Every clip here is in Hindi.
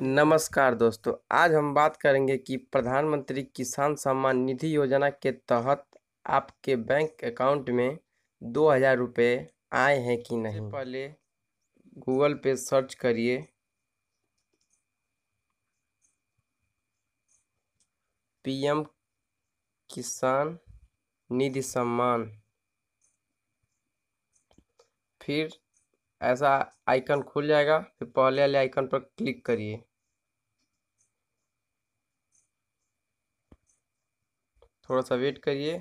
नमस्कार दोस्तों आज हम बात करेंगे कि प्रधानमंत्री किसान सम्मान निधि योजना के तहत आपके बैंक अकाउंट में दो हज़ार रुपये आए हैं कि नहीं पहले गूगल पे सर्च करिए पीएम किसान निधि सम्मान फिर ऐसा आइकन खुल जाएगा फिर पहले वाले आइकन पर क्लिक करिए थोड़ा सा वेट करिए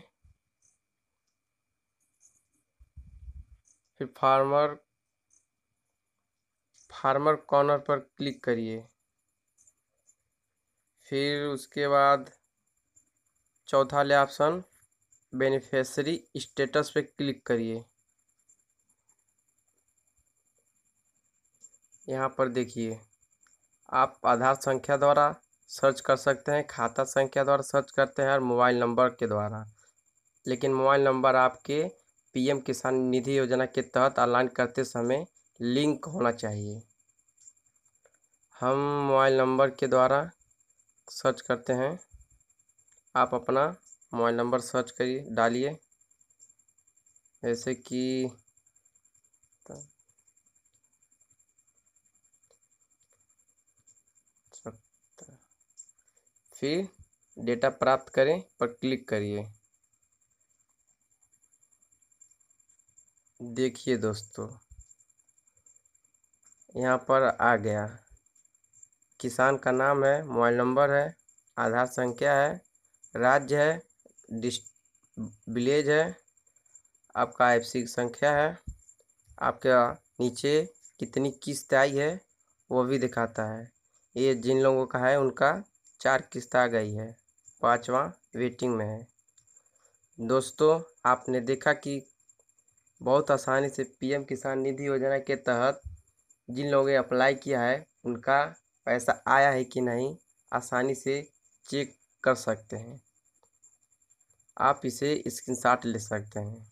फिर फार्मर फार्मर कॉर्नर पर क्लिक करिए फिर उसके बाद चौथा वाले ऑप्शन बेनिफिशरी स्टेटस पे क्लिक करिए यहाँ पर देखिए आप आधार संख्या द्वारा सर्च कर सकते हैं खाता संख्या द्वारा सर्च करते हैं और मोबाइल नंबर के द्वारा लेकिन मोबाइल नंबर आपके पीएम किसान निधि योजना के तहत ऑनलाइन करते समय लिंक होना चाहिए हम मोबाइल नंबर के द्वारा सर्च करते हैं आप अपना मोबाइल नंबर सर्च करिए डालिए जैसे कि सत्रह फिर डेटा प्राप्त करें पर क्लिक करिए देखिए दोस्तों यहाँ पर आ गया किसान का नाम है मोबाइल नंबर है आधार संख्या है राज्य है डिस्ट विलेज है आपका आई सी संख्या है आपका नीचे कितनी किस्त आई है वो भी दिखाता है ये जिन लोगों का है उनका चार किस्त आ गई है पांचवा वेटिंग में है दोस्तों आपने देखा कि बहुत आसानी से पीएम किसान निधि योजना के तहत जिन लोगों ने अप्लाई किया है उनका पैसा आया है कि नहीं आसानी से चेक कर सकते हैं आप इसे स्क्रीनशॉट ले सकते हैं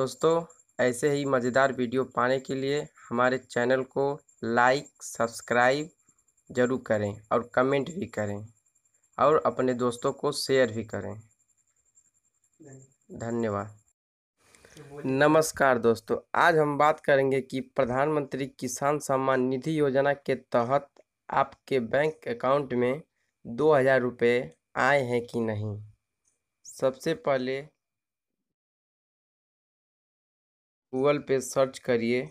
दोस्तों ऐसे ही मज़ेदार वीडियो पाने के लिए हमारे चैनल को लाइक सब्सक्राइब ज़रूर करें और कमेंट भी करें और अपने दोस्तों को शेयर भी करें धन्यवाद नमस्कार दोस्तों आज हम बात करेंगे कि प्रधानमंत्री किसान सम्मान निधि योजना के तहत आपके बैंक अकाउंट में दो हज़ार रुपये आए हैं कि नहीं सबसे पहले गूगल पे सर्च करिए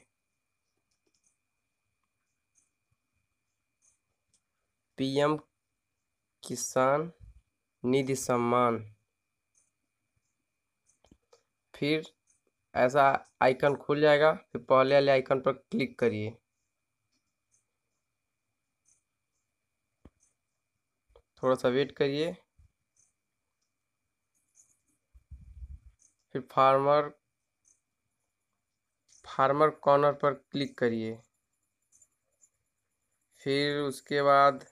पीएम किसान निधि सम्मान फिर ऐसा आइकन खुल जाएगा फिर पहले वाले आइकन पर क्लिक करिए थोड़ा सा वेट करिए फिर फार्मर फार्मर कॉर्नर पर क्लिक करिए फिर उसके बाद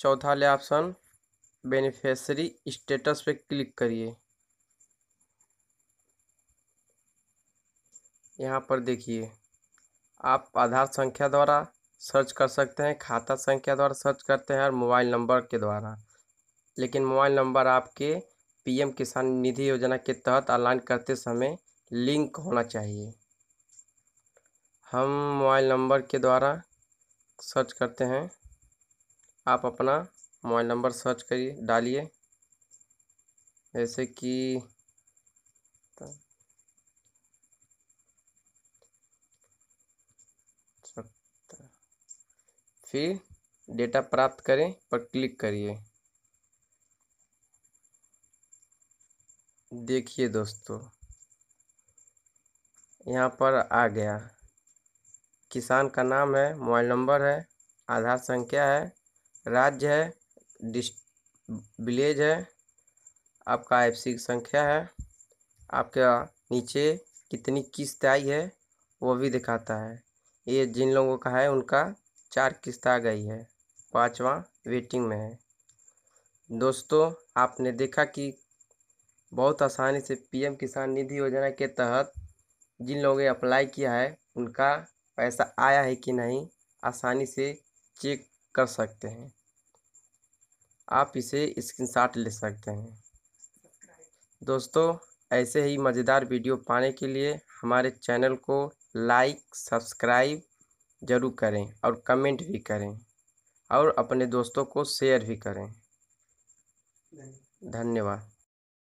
चौथा ले ऑप्शन बेनिफिशरी स्टेटस पे क्लिक करिए यहाँ पर देखिए आप आधार संख्या द्वारा सर्च कर सकते हैं खाता संख्या द्वारा सर्च करते हैं और मोबाइल नंबर के द्वारा लेकिन मोबाइल नंबर आपके पीएम किसान निधि योजना के तहत ऑनलाइन करते समय लिंक होना चाहिए हम मोबाइल नंबर के द्वारा सर्च करते हैं आप अपना मोबाइल नंबर सर्च करिए डालिए जैसे कि फिर डेटा प्राप्त करें पर क्लिक करिए देखिए दोस्तों यहाँ पर आ गया किसान का नाम है मोबाइल नंबर है आधार संख्या है राज्य है डिस्ट विलेज है आपका एफ की संख्या है आपका नीचे कितनी किस्त आई है वो भी दिखाता है ये जिन लोगों का है उनका चार किस्त आ गई है पांचवा वेटिंग में है दोस्तों आपने देखा कि बहुत आसानी से पीएम किसान निधि योजना के तहत जिन लोगों ने अप्लाई किया है उनका पैसा आया है कि नहीं आसानी से चेक कर सकते हैं आप इसे स्क्रीनशॉट ले सकते हैं दोस्तों ऐसे ही मज़ेदार वीडियो पाने के लिए हमारे चैनल को लाइक सब्सक्राइब ज़रूर करें और कमेंट भी करें और अपने दोस्तों को शेयर भी करें धन्यवाद